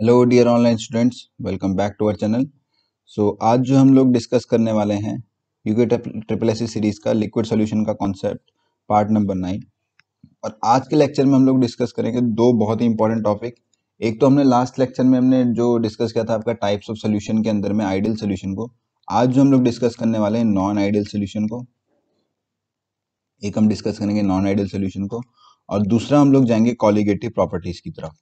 Hello dear online students welcome back to our channel so आज जो हम लोग डिस्कस करने वाले हैं यूके ट्रिपल एस सीरीज का लिक्विड सॉल्यूशन का कॉन्सेप्ट पार्ट नंबर नाइन और आज के लेक्चर में हम लोग डिस्कस करेंगे दो बहुत ही इंपॉर्टेंट टॉपिक एक तो हमने लास्ट लेक्चर में हमने जो डिस्कस किया था आपका टाइप्स ऑफ सोल्यूशन के अंदर में आइडियल सोल्यूशन को आज जो हम लोग डिस्कस करने वाले हैं नॉन आइडियल सोल्यूशन को एक हम डिस्कस करेंगे नॉन आइडियल सोल्यूशन को और दूसरा हम लोग जाएंगे कॉलिगेटिव प्रॉपर्टीज की तरफ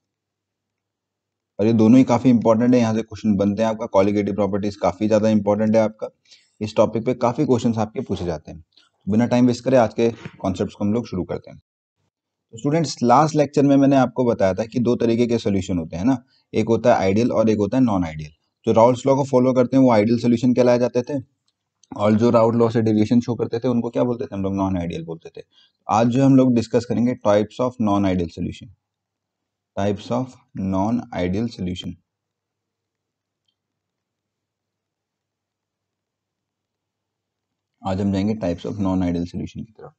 और ये दोनों ही काफ़ी इंपॉर्टेंट है यहाँ से क्वेश्चन बनते हैं आपका कॉलिगेटिव प्रॉपर्टीज़ काफ़ी ज़्यादा इंपॉर्टेंट है आपका इस टॉपिक पे काफ़ी क्वेश्चन आपके पूछे जाते हैं तो बिना टाइम वेस्ट करें आज के कॉन्सेप्ट को हम लोग शुरू करते हैं तो स्टूडेंट्स लास्ट लेक्चर में मैंने आपको बताया था कि दो तरीके के सोल्यूशन होते हैं ना एक होता है आइडियल और एक होता है नॉन आइडियल जो राउल्स लॉ को फॉलो करते हैं वो आइडियल सोल्यूशन कहलाए जाते थे और जो राउट लॉ से डिविएशन शो करते थे उनको क्या बोलते थे हम लोग नॉन आइडियल बोलते थे आज जो हम लोग डिस्कस करेंगे types of non ideal solution types of non-ideal solution आज हम जाएंगे types of non ideal solution की तरफ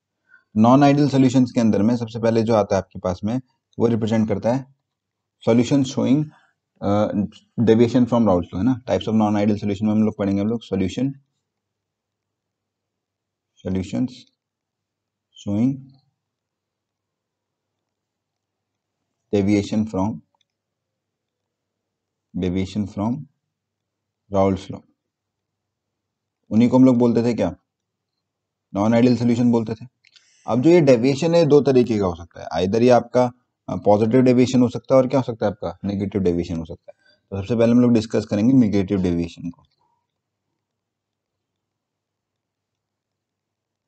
नॉन आइडियल सोल्यूशन के अंदर में सबसे पहले जो आता है आपके पास में वो रिप्रेजेंट करता है solution showing deviation from Raoult flow है ना types of non ideal solution में हम लोग पढ़ेंगे हम लोग solution solutions showing deviation from deviation from Raoult's law. उन्हीं को हम लोग बोलते थे क्या नॉन आइडियल सोल्यूशन बोलते थे अब जो ये डेविएशन है दो तरीके का हो सकता है आइधर ये आपका पॉजिटिव डेविएशन हो सकता है और क्या हो सकता है आपका नेगेटिव डेविएशन हो सकता है तो सबसे पहले हम लोग डिस्कस करेंगे नेगेटिव डेविएशन को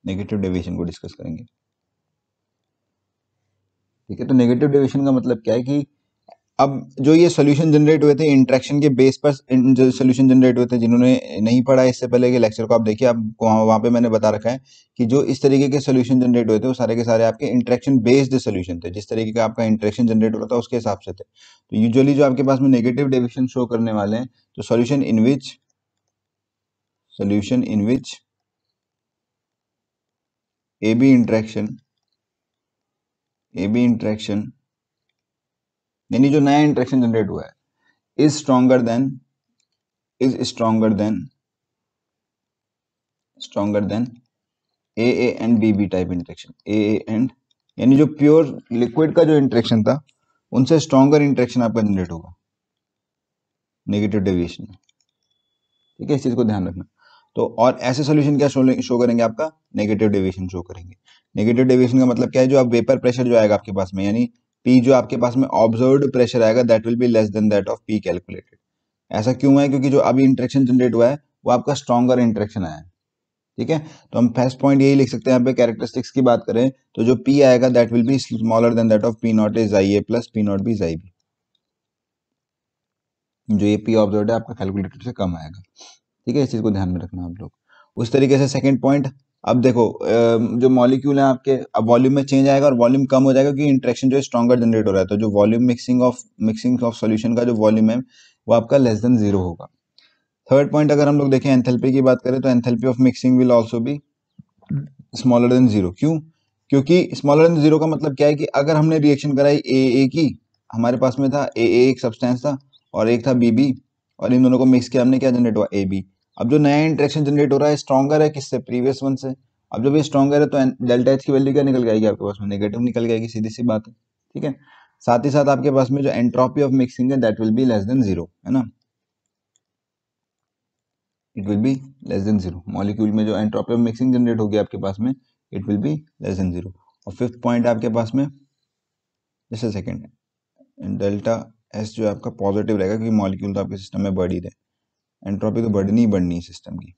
नेगेटिव डेविएशन को डिस्कस करेंगे ठीक है तो नेगेटिव डेविएशन का मतलब क्या है कि अब जो ये सोल्यूशन जनरेट हुए थे इंट्रैक्शन के बेस पर सोल्यूशन जनरेट हुए थे जिन्होंने नहीं पढ़ा इससे पहले के लेक्चर को आप देखिए आप वहाँ पे मैंने बता रखा है कि जो इस तरीके के सोल्यूशन जनरेट हुए थे वो सारे के सारे आपके इंट्रैक्शन बेस्ड सोल्यूशन थे जिस तरीके का आपका इंट्रैक्शन जनरेट हो रहा था उसके हिसाब से थे तो यूजली जो आपके पास में नेगेटिव डिविशन शो करने वाले हैं तो solution in which solution in which A B interaction A B interaction यानी जो नया इंट्रैक्शन जनरेट हुआ है is stronger than is stronger than stronger than A A and B B type interaction A A and यानी जो pure liquid का जो interaction था उनसे स्ट्रोंगर इंट्रैक्शन आपका जनरेट होगा नेगेटिव डेविएशन में ठीक है इस चीज़ को ध्यान रखना तो और ऐसे सोल्यूशन क्या शो करेंगे आपका नेगेटिव डेविएशन शो करेंगे नेगेटिव डेविएशन का मतलब क्या है जो आप वेपर प्रेशर जो आएगा आपके पास में यानी पी जो आपके पास में ऑब्जर्व प्रेशर आएगा that will be less than that of P calculated ऐसा क्यों है क्योंकि जो अभी इंट्रेक्शन जनरेट हुआ है वो आपका स्ट्रॉगर इंट्रेक्शन आया है ठीक है तो हम फर्स्ट पॉइंट यही लिख सकते हैं यहाँ पे कैरेक्टरिस्टिक्स की बात करें तो जो पी आएगा that will be smaller than that of P not is I A plus P not B is B जो ये पी ऑब्जर्व है आपका कैलकुलेटर से कम आएगा ठीक है इस चीज़ को ध्यान में रखना आप लोग उस तरीके से सेकेंड पॉइंट अब देखो जो मॉलिक्यूल है आपके अब वॉल्यूम में चेंज आएगा और वॉल्यूम कम हो जाएगा क्योंकि इंट्रैक्शन जो है स्ट्रॉगर जनरेट हो रहा है तो जो volume mixing of mixing of solution का जो वॉल्यूम है वो आपका लेस देन जीरो होगा थर्ड पॉइंट अगर हम लोग देखें एंथेल्पी की बात करें तो enthalpy of mixing will also भी स्मॉलर देन जीरो क्यों क्योंकि स्मॉलर देन जीरो का मतलब क्या है कि अगर हमने रिएक्शन कराई ए ए की हमारे पास में था ए ए एक सब्सटेंस था और एक था बी बी और इन दोनों को मिक्स किया हमने क्या जनरेट हुआ ए बी अब जो नया इंट्रेक्शन जनरेट हो रहा है स्ट्रॉगर है किससे प्रीवियस वन से अब जब ये स्ट्रॉगर है तो डेल्टा एच की वैल्यू क्या निकल जाएगी आपके पास में नेगेटिव निकल जाएगी सीधी सी बात है ठीक है साथ ही साथ आपके पास में जो एंट्रोपी ऑफ मिक्सिंग है that will be less than zero है ना it will be less than zero molecule में जो एंट्रोपी ऑफ मिक्सिंग जनरेट होगी आपके पास में it will be less than zero और फिफ्थ पॉइंट आपके पास में जैसे सेकेंड डेल्टा एस जो आपका पॉजिटिव रहेगा क्योंकि मॉलिक्यूल तो आपके सिस्टम में बढ़ ही रहे एंट्रोपी तो बढ़नी बढ़नी है सिस्टम की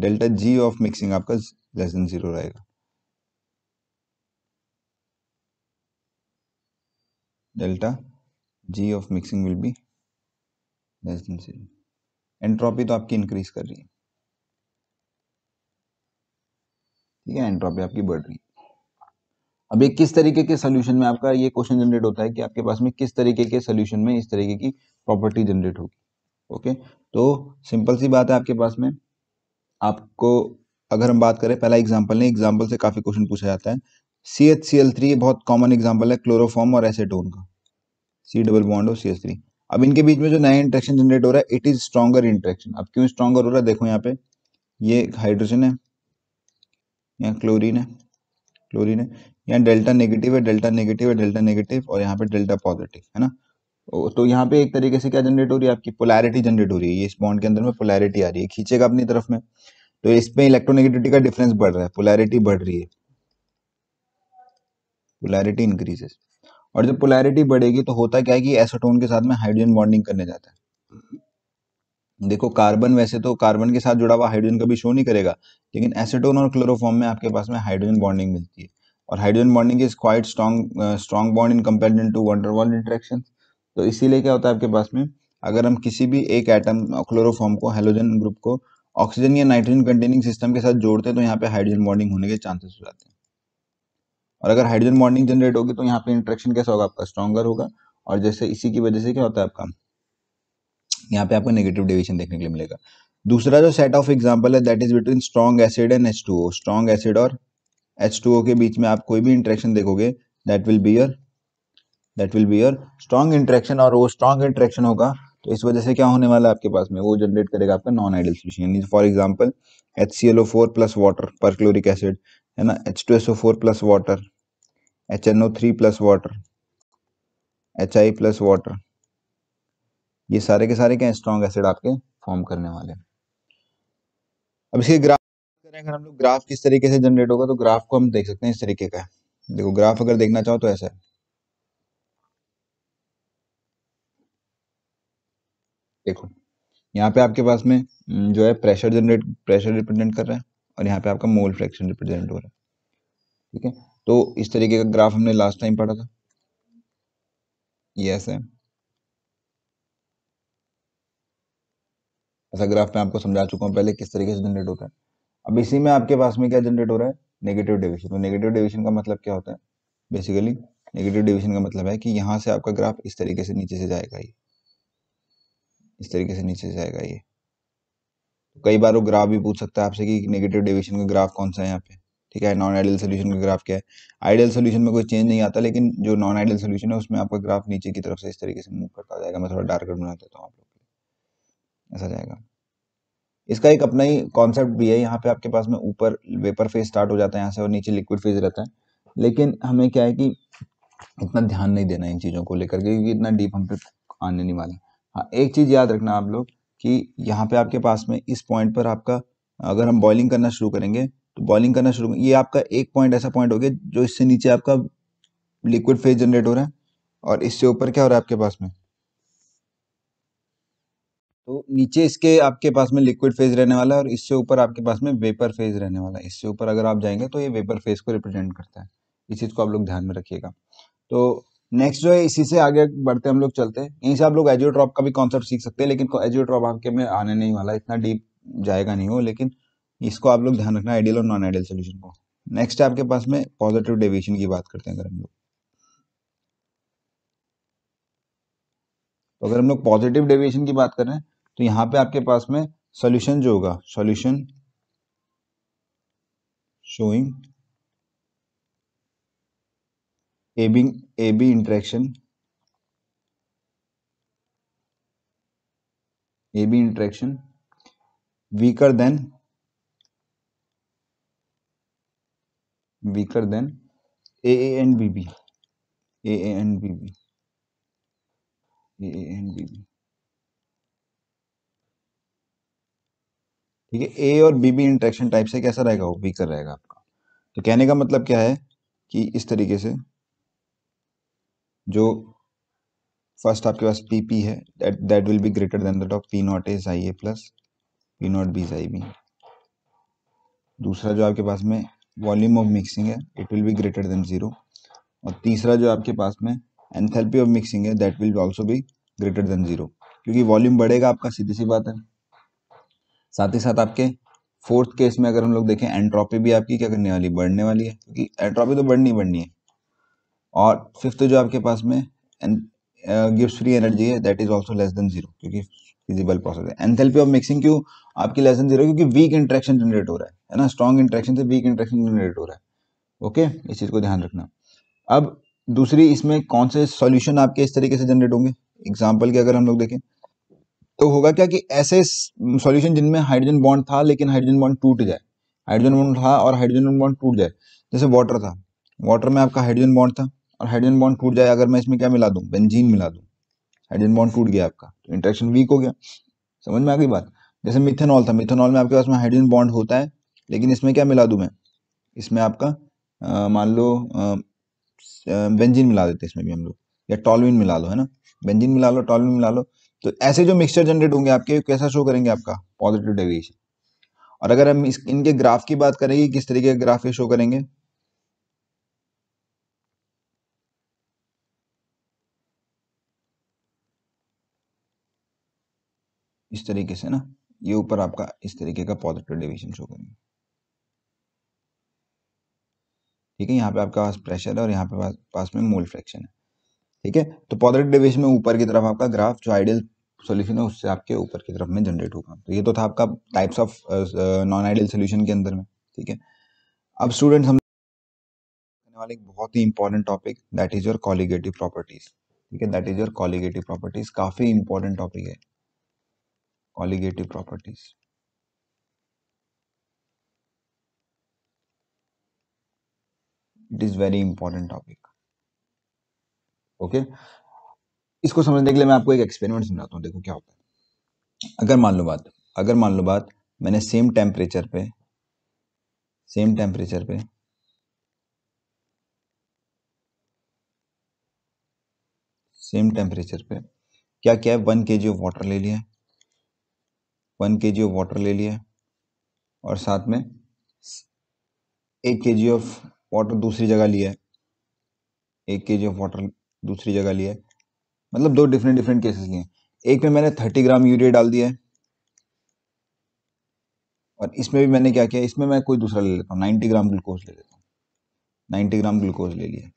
डेल्टा जी ऑफ मिक्सिंग आपका लेस देन जीरो रहेगा delta G of mixing will be less than zero entropy तो आपकी इंक्रीज कर रही है ठीक है एंट्रोपी आपकी बढ़ रही है अब ये किस तरीके के सोल्यूशन में आपका ये क्वेश्चन जनरेट होता है कि आपके पास में किस तरीके के सोल्यूशन में इस तरीके की प्रॉपर्टी जनरेट होगी ओके तो सिंपल सी बात है आपके पास में आपको अगर हम बात करें पहला एग्जाम्पल नहीं एग्जाम्पल से काफ़ी क्वेश्चन पूछा जाता है C H C L three बहुत कॉमन एग्जाम्पल है क्लोरोफॉर्म और एसेटोन का सी डबल बॉन्ड और सी एच थ्री अब इनके बीच में जो नया इंट्रेक्शन जनरेट हो रहा है इट इज स्ट्रॉगर इंट्रेक्शन अब क्यों स्ट्रॉगर हो रहा है देखो यहाँ पे ये हाइड्रोजन है या क्लोरीन है क्लोरीन है यहाँ डेल्टा नेगेटिव है डेल्टा नेगेटिव है डेल्टा नेगेटिव और यहाँ पे डेल्टा पॉजिटिव है ना तो यहाँ पे एक तरीके से क्या जनरेट हो रही है आपकी पोलैरिटी जनरेट हो रही है ये इस बॉन्ड के अंदर में पोलैरिटी आ रही है खींचेगा अपनी तरफ में तो इसमें इलेक्ट्रोनेगेटिविटी का डिफरेंस बढ़ रहा है पोलैरिटी बढ़ रही है पोलैरिटी इंक्रीजेस और जब पोलैरिटी बढ़ेगी तो होता क्या है कि एसोटोन के साथ में हाइड्रोजन बॉन्डिंग करने जाता है देखो कार्बन वैसे तो कार्बन के साथ जुड़ा हुआ हाइड्रोजन कभी शो नहीं करेगा लेकिन एसेटोन और क्लोरोफॉर्म में आपके पास में हाइड्रोजन बॉन्डिंग मिलती है और hydrogen bonding is quite strong strong bond in comparison to water wall तो इसीलिए क्या होता है आपके पास में अगर हम किसी भी एक एटम क्लोरोफॉर्म को हाइड्रोजन ग्रुप को ऑक्सीजन या नाइट्रोजन कंटेनिंग सिस्टम के साथ जोड़ते हैं तो यहाँ पे हाइड्रोजन बॉन्डिंग होने के चांसेस हो जाते हैं और अगर हाइड्रोजन बॉन्डिंग जनरेट होगी तो यहाँ पे इंट्रेक्शन कैसा होगा आपका स्ट्रॉगर होगा और जैसे इसी की वजह से क्या होता है आपका यहाँ पे आपको नेगेटिव डिविजन देखने के लिए मिलेगा दूसरा जो सेट ऑफ एग्जाम्पल है that is between strong acid and H two O strong acid और एच टू ओ के बीच में आप कोई भी इंट्रेक्शन देखोगे that will be your that will be your strong interaction और वो स्ट्रॉन्ग इंट्रेक्शन होगा तो इस वजह से क्या होने वाला है आपके पास में वो जनरेट करेगा आपका नॉन आइडियल सोल्यूशन यानी for example H C L O four plus water perchloric acid है ना H two S O four plus water H N O three plus water H I plus water ये सारे के सारे क्या strong acid आपके form करने वाले अब इसके ग्राफ करें अगर हम लोग ग्राफ किस तरीके से जनरेट होगा तो ग्राफ को हम देख सकते हैं इस तरीके का देखो ग्राफ अगर देखना चाहो तो ऐसा है देखो यहाँ पे आपके पास में जो है प्रेशर जनरेट प्रेशर रिप्रेजेंट कर रहा है और यहाँ पे आपका मोल फ्रैक्शन रिप्रेजेंट हो रहा है ठीक है तो इस तरीके का ग्राफ हमने लास्ट टाइम पढ़ा था ये ऐसा है ऐसा ग्राफ मैं आपको समझा चुका हूँ पहले किस तरीके से जनरेट होता है अब इसी में आपके पास में क्या जनरेट हो रहा है नेगेटिव डिविजन तो नेगेटिव डिविजन का मतलब क्या होता है बेसिकली नेगेटिव डिविजन का मतलब है कि यहाँ से आपका ग्राफ इस तरीके से नीचे से जाएगा ये इस तरीके से नीचे से जाएगा ये तो कई बार वो ग्राफ भी पूछ सकता है आपसे कि नेगेटिव डिविजन का ग्राफ कौन सा है यहाँ पे ठीक है नॉन आइडियल सोल्यूशन का ग्राफ क्या है आइडियल सोल्यूशन में कोई चेंज नहीं आता लेकिन जो नॉन आइडियल सोल्यूशन है उसमें आपका ग्राफ नीचे की तरफ से इस तरीके से मूव करता जाएगा मैं थोड़ा डार्कर बना देता हूँ आप लोग ऐसा जाएगा इसका एक अपना ही कॉन्सेप्ट भी है यहाँ पे आपके पास में ऊपर वेपर फेज स्टार्ट हो जाता है यहाँ से और नीचे लिक्विड फेज रहता है लेकिन हमें क्या है कि इतना ध्यान नहीं देना इन चीज़ों को लेकर के क्योंकि इतना डीप हम पे आने नहीं वाला हाँ एक चीज़ याद रखना आप लोग कि यहाँ पे आपके पास में इस पॉइंट पर आपका अगर हम बॉइलिंग करना शुरू करेंगे तो बॉइलिंग करना शुरू ये आपका एक पॉइंट ऐसा पॉइंट हो गया जो इससे नीचे आपका लिक्विड फेज जनरेट हो रहा है और इससे ऊपर क्या हो रहा है आपके पास में तो नीचे इसके आपके पास में लिक्विड फेज रहने वाला है और इससे ऊपर आपके पास में वेपर फेज रहने वाला है इससे ऊपर अगर आप जाएंगे तो ये वेपर फेज को रिप्रेजेंट करता है इस चीज़ को आप लोग ध्यान में रखिएगा तो नेक्स्ट जो है इसी से आगे बढ़ते हम लोग चलते हैं यहीं से आप लोग एजियोट्रॉप का भी कॉन्सेप्ट सीख सकते हैं लेकिन एजियोट्रॉप आपके में आने नहीं वाला इतना डीप जाएगा नहीं हो लेकिन इसको आप लोग ध्यान रखना आइडियल और नॉन आइडियल सोल्यूशन को नेक्स्ट आपके पास में पॉजिटिव डेविएशन की बात करते हैं अगर हम लोग तो अगर हम लोग पॉजिटिव डेविएशन की बात करें तो यहाँ पे आपके पास में सॉल्यूशन जो होगा solution showing B A B interaction A B interaction weaker than weaker than A A and B B A and B B A and B B ठीक है ए और बी बी इंट्रैक्शन टाइप से कैसा रहेगा वो weaker रहेगा आपका तो कहने का मतलब क्या है कि इस तरीके से जो फर्स्ट आपके पास पी पी है that that will be greater than that of P not A psi A plus P not B psi B दूसरा जो आपके पास में वॉल्यूम ऑफ मिक्सिंग है it will be greater than zero और तीसरा जो आपके पास में एंथेल्पी ऑफ मिक्सिंग है दैट विल ऑल्सो भी ग्रेटर देन जीरो क्योंकि वॉल्यूम बढ़ेगा आपका सीधी सी बात है साथ ही साथ आपके फोर्थ केस में अगर हम लोग देखें एंट्रोपी भी आपकी क्या करने वाली बढ़ने वाली है क्योंकि एंट्रोपी तो बढ़नी बढ़नी है और फिफ्थ जो आपके पास में गिव्स फ्री एनर्जी है that is also less than zero क्योंकि फिजिबल प्रोसेस है एंथेल्पी ऑफ मिक्सिंग क्यों आपकी लेस देन जीरो क्योंकि वीक इंट्रैक्शन जनरेट हो रहा है है ना स्ट्रॉन्ग इंट्रैक्शन से वीक इंट्रैक्शन जनरेट हो रहा है ओके इस चीज़ को ध्यान रखना अब दूसरी इसमें कौन से सॉल्यूशन आपके इस तरीके से जनरेट होंगे एग्जाम्पल के अगर हम लोग देखें तो होगा क्या कि ऐसे सॉल्यूशन जिनमें हाइड्रोजन बॉन्ड था लेकिन हाइड्रोजन बॉन्ड टूट जाए हाइड्रोजन बॉन्ड था और हाइड्रोजन बॉन्ड टूट जाए जैसे वाटर था वाटर में आपका हाइड्रोजन बॉन्ड था और हाइड्रोजन बॉन्ड टूट जाए अगर मैं इसमें क्या मिला दूँ बेंजीन मिला दूँ हाइड्रोजन बॉन्ड टूट गया आपका तो इंट्रैक्शन वीक हो गया समझ में आ गई बात जैसे मिथेनॉल था मिथेनॉल में आपके पास में हाइड्रोजन बॉन्ड होता है लेकिन इसमें क्या मिला दूँ मैं इसमें आपका मान लो बेंजीन मिला देते इसमें भी हम लोग या टॉलविन मिला लो है ना बेंजीन मिला लो टॉलविन मिला लो तो ऐसे जो मिक्सचर जनरेट होंगे आपके कैसा शो करेंगे आपका पॉजिटिव डेविएशन और अगर हम इनके ग्राफ की बात करेंगे किस तरीके का ग्राफ ये शो करेंगे इस तरीके से ना ये ऊपर आपका इस तरीके का पॉजिटिव डेविएशन शो करेंगे ठीक है यहाँ पे आपका पास प्रेशर है और यहाँ पे पास में मोल फ्रैक्शन है ठीक है तो पॉजिटिव डेविएशन में ऊपर की तरफ आपका ग्राफ जो आइडियल सोल्यूशन है उससे आपके ऊपर की तरफ में जनरेट होगा तो ये तो था आपका types of non ideal solution के अंदर में ठीक है अब स्टूडेंट हम वाले एक बहुत ही important topic that is your colligative properties ठीक है that is your colligative properties काफी इंपॉर्टेंट टॉपिक है colligative properties it is very important topic okay इसको समझने के लिए मैं आपको एक एक्सपेरिमेंट समझाता हूँ देखो क्या होता है अगर मान लो बात अगर मान लो बात मैंने सेम टेम्परेचर पे सेम टेम्परेचर पे सेम टेम्परेचर पे क्या क्या है वन के जी ऑफ वाटर ले लिया वन के जी ऑफ वाटर ले लिया और साथ में एक के जी ऑफ वाटर दूसरी जगह लिया है एक के जी ऑफ वाटर दूसरी जगह लिया मतलब दो डिफरेंट डिफरेंट केसेस लिए एक में मैंने थर्टी ग्राम यूरिया डाल दिया है और इसमें भी मैंने क्या किया इसमें मैं कोई दूसरा ले लेता हूँ नाइन्टी ग्राम ग्लूकोज ले लेता हूँ नाइन्टी ग्राम ग्लूकोज ले लिया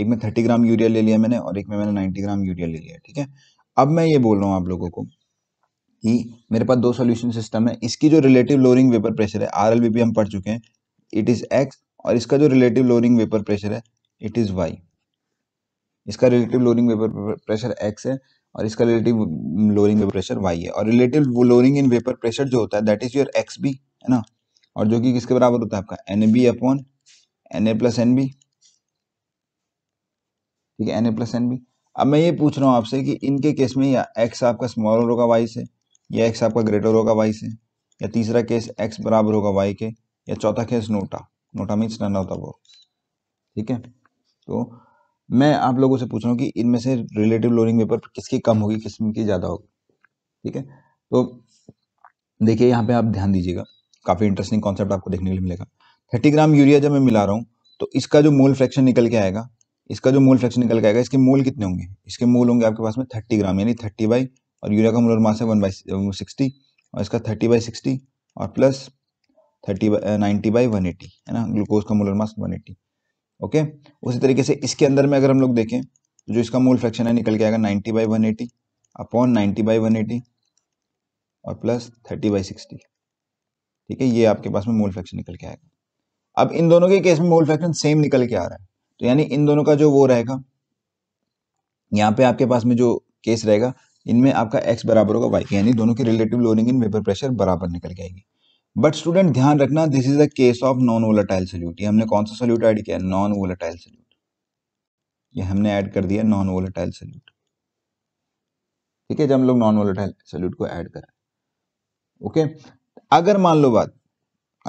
एक में थर्टी ग्राम यूरिया ले लिया मैंने और एक में मैंने नाइन्टी ग्राम यूरिया ले लिया ठीक है अब मैं ये बोल रहा हूँ आप लोगों को कि मेरे पास दो सोल्यूशन सिस्टम है इसकी जो रिलेटिव लोअरिंग वेपर प्रेशर है आर हम पढ़ चुके हैं इट इज़ एक्स और इसका जो रिलेटिव लोअरिंग वेपर प्रेशर है इट इज़ वाई इसका relative lowering vapour pressure X है और इसका relative lowering vapour pressure Y है और relative lowering in vapour pressure जो होता है that is your X B है ना और जो कि किसके बराबर होता है आपका N B upon N A plus N B ठीक है N A plus N B अब मैं ये पूछ रहा हूँ आपसे कि इनके केस में या एक्स आपका स्मॉलर होगा वाई से या एक्स आपका ग्रेटर होगा वाई से या तीसरा केस एक्स बराबर होगा वाई के या चौथा case NOTA NOTA means none of the वो ठीक है तो मैं आप लोगों से पूछ रहा हूँ कि इनमें से रिलेटिव लोरिंग पेपर किसकी कम होगी किसकी की ज़्यादा होगी ठीक है तो देखिए यहाँ पे आप ध्यान दीजिएगा काफ़ी इंटरेस्टिंग कॉन्सेप्ट आपको देखने के लिए मिलेगा थर्टी ग्राम यूरिया जब मैं मिला रहा हूँ तो इसका जो मोल फ्रैक्शन निकल के आएगा इसका जो मोल फ्रैक्शन निकल के आएगा इसके मोल कितने होंगे इसके मोल होंगे आपके पास में थर्टी ग्राम यानी थर्टी बाई और यूरिया का मोलर मास है वन बाई सिक्सटी और इसका थर्टी बाई सिक्सटी और plus thirty by ninety by one eighty है ना ग्लूकोज का molar mass one eighty okay उसी तरीके से इसके अंदर में अगर हम लोग देखें तो जो इसका मूल फ्रैक्शन है निकल के आएगा ninety by one eighty upon ninety by one eighty और प्लस थर्टी बाई सिक्सटी ठीक है ये आपके पास में मूल फ्रैक्शन निकल के आएगा अब इन दोनों के केस में मूल फ्रैक्शन सेम निकल के आ रहा है तो यानी इन दोनों का जो वो रहेगा यहाँ पे आपके पास में जो केस रहेगा इनमें आपका एक्स बराबर होगा वाई यानी दोनों के relative lowering in vapour pressure बराबर निकल के आएगी बट स्टूडेंट ध्यान रखना this is a case of non volatile solute ये हमने कौन सा सोल्यूट ऐड किया नॉन वोलाटाइल सोल्यूट ये हमने ऐड कर दिया नॉन वोलाटाइल सोल्यूट ठीक है जब हम लोग नॉन वोलाटाइल सोल्यूट को ऐड करें ओके अगर मान लो बात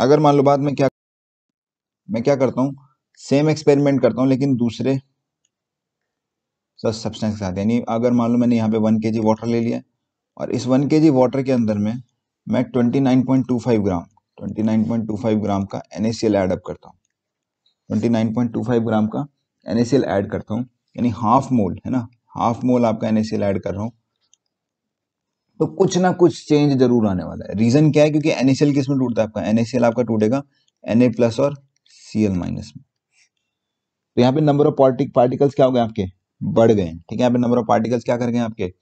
अगर मान लो बात मैं क्या मैं क्या करता हूँ सेम एक्सपेरिमेंट करता हूँ लेकिन दूसरे सब्सटेंस के साथ यानी अगर मान लो मैंने यहाँ पे वन के जी वाटर ले लिया और इस वन के जी वाटर के अंदर में मैं 29.25 ग्राम 29.25 ग्राम का एन ऐड अप करता हूँ 29.25 ग्राम का एन ऐड करता हूँ यानी हाफ मोल है ना हाफ मोल आपका एन ऐड कर रहा हूँ तो कुछ ना कुछ चेंज जरूर आने वाला है रीजन क्या है क्योंकि एन किस में टूटता है आपका एन आपका टूटेगा एन प्लस और सी माइनस में तो यहाँ पे नंबर ऑफ पार्टिकल्स क्या हो गए आपके बढ़ गए ठीक है यहाँ पे नंबर ऑफ पार्टिकल्स क्या कर गए आपके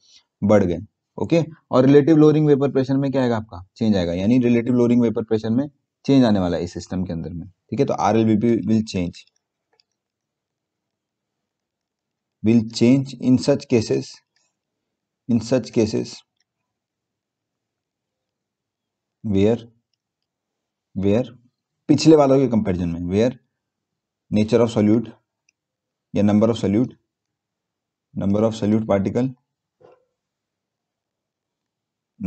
बढ़ गए ओके और रिलेटिव लोअरिंग वेपर प्रेशर में क्या आएगा आपका चेंज आएगा यानी रिलेटिव लोअरिंग वेपर प्रेशर में चेंज आने वाला है इस सिस्टम के अंदर में ठीक है तो R L will change will change in such cases in such cases where where पिछले वालों के कंपैरिजन में वेयर नेचर ऑफ सॉल्यूट या number of solute number of solute particle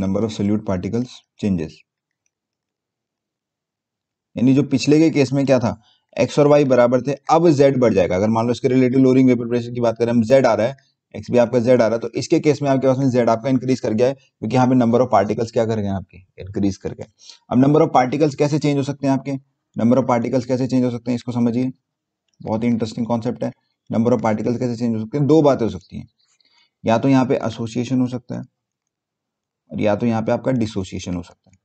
number of solute particles changes यानी जो पिछले के case में क्या था एक्स और वाई बराबर थे अब जेड बढ़ जाएगा अगर मान लो इसके रिलेटेड लोरिंग वेपर प्रेशर की बात करें हम जेड आ रहा है एक्स भी आपका जेड आ रहा है तो इसके केस में आपके पास में जेड आपका इंक्रीज कर गया है क्योंकि यहाँ पे नंबर ऑफ पार्टिकल्स क्या कर गए आपके इंक्रीज कर गए अब नंबर ऑफ पार्टिकल्स कैसे चेंज हो सकते हैं आपके नंबर ऑफ पार्टिकल्स कैसे चेंज हो सकते हैं इसको समझिए बहुत ही इंटरेस्टिंग कॉन्सेप्ट है नंबर ऑफ पार्टिकल्स कैसे चेंज हो सकते हैं दो बातें हो सकती हैं या तो यहाँ पे एसोसिएशन हो सकता है और या तो यहाँ पे आपका डिसोसिएशन हो सकता है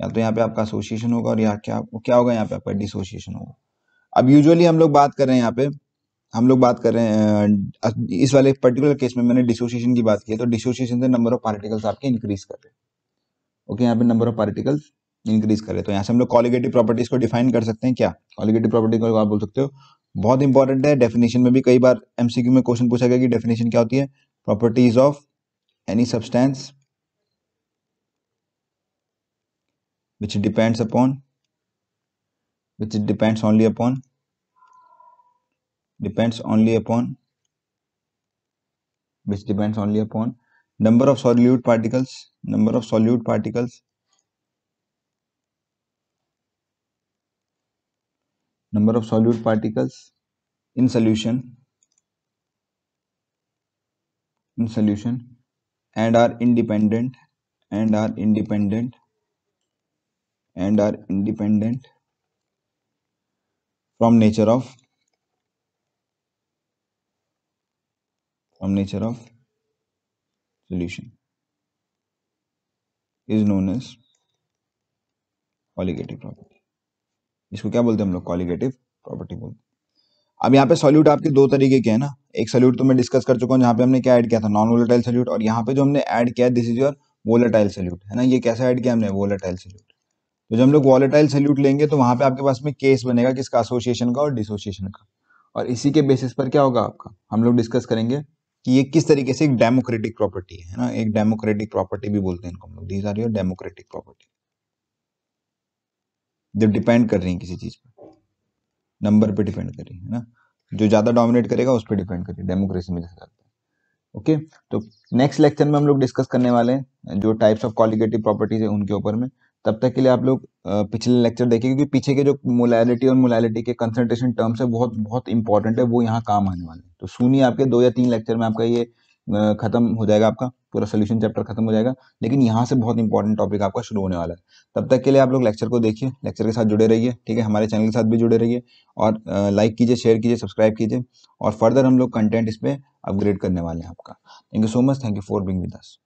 या तो यहाँ पे आपका एसोसिएशन होगा और यहाँ क्या क्या होगा यहाँ पे आपका डिसोसिएशन होगा अब यूजुअली हम लोग बात कर रहे हैं यहाँ पे हम लोग बात कर रहे हैं इस वाले पर्टिकुलर केस में मैंने डिसोसिएशन की बात की है तो डिसोसिएशन से नंबर ऑफ पार्टिकल्स आपके इंक्रीज कर रहे हैं ओके यहाँ पे नंबर ऑफ पार्टिकल्स इंक्रीज कर रहे हैं तो यहाँ से हम लोग कॉलिगेटिव प्रॉपर्टीज को डिफाइन कर सकते हैं क्या कॉलिगेटिव प्रॉपर्टी को आप बोल सकते हो बहुत इंपॉर्टेंट है डेफिनेशन में भी कई बार एमसीक्यू में क्वेश्चन पूछा गया कि डेफिनेशन क्या होती है properties of any substance which depends upon which it depends only upon depends only upon which depends only upon number of solute particles number of solute particles number of solute particles in solution in solution and are independent and are independent and are independent from nature of from nature of solution is known as colligative property. इसको क्या बोलते हैं हम लोग colligative property बोलते हैं अब यहाँ पे सॉल्यूट आपके दो तरीके के हैं ना एक सॉल्यूट तो मैं डिस्कस कर चुका हूँ जहाँ पे हमने क्या ऐड किया था नॉन वोलेटाइल सॉल्यूट और यहाँ पे जो हमने ऐड किया this is your volatile solute है ना ये कैसा ऐड किया हमने वोलेटाइल सॉल्यूट तो जब हम लोग वॉलेटाइल सोल्यूट लेंगे तो वहाँ पे आपके पास में केस बनेगा किसका एसोसिएशन का और डिसोसिएशन का और इसी के बेसिस पर क्या होगा आपका हम लोग डिस्कस करेंगे कि ये किस तरीके से एक डेमोक्रेटिक प्रॉपर्टी है ना एक डेमोक्रेटिक प्रॉपर्टी भी बोलते हैं इनको हम लोग these are your democratic property जब डिपेंड कर रही है किसी चीज पर नंबर पे डिपेंड करी है ना जो ज़्यादा डोमिनेट करेगा उस पर डिपेंड करी डेमोक्रेसी में जैसा जाता है ओके तो नेक्स्ट लेक्चर में हम लोग डिस्कस करने वाले हैं जो टाइप्स ऑफ क्वालिगेटिव प्रॉपर्टीज है उनके ऊपर में तब तक के लिए आप लोग पिछले लेक्चर देखिए क्योंकि पीछे के जो मोलैलिटी और मोलैलिटी के कंसंट्रेशन टर्म्स है बहुत बहुत इंपॉर्टेंट है वो यहाँ काम आने वाले हैं तो सुनिए आपके दो या तीन लेक्चर में आपका ये ख़त्म हो जाएगा आपका पूरा सोल्यूशन चैप्टर खत्म हो जाएगा लेकिन यहाँ से बहुत इंपॉर्टेंट टॉपिक आपका शुरू होने वाला है तब तक के लिए आप लोग लेक्चर को देखिए लेक्चर के साथ जुड़े रहिए ठीक है हमारे चैनल के साथ भी जुड़े रहिए और लाइक कीजिए शेयर कीजिए सब्सक्राइब कीजिए और फर्दर हम लोग कंटेंट इस पर अपग्रेड करने वाले हैं आपका thank you so much thank you for being with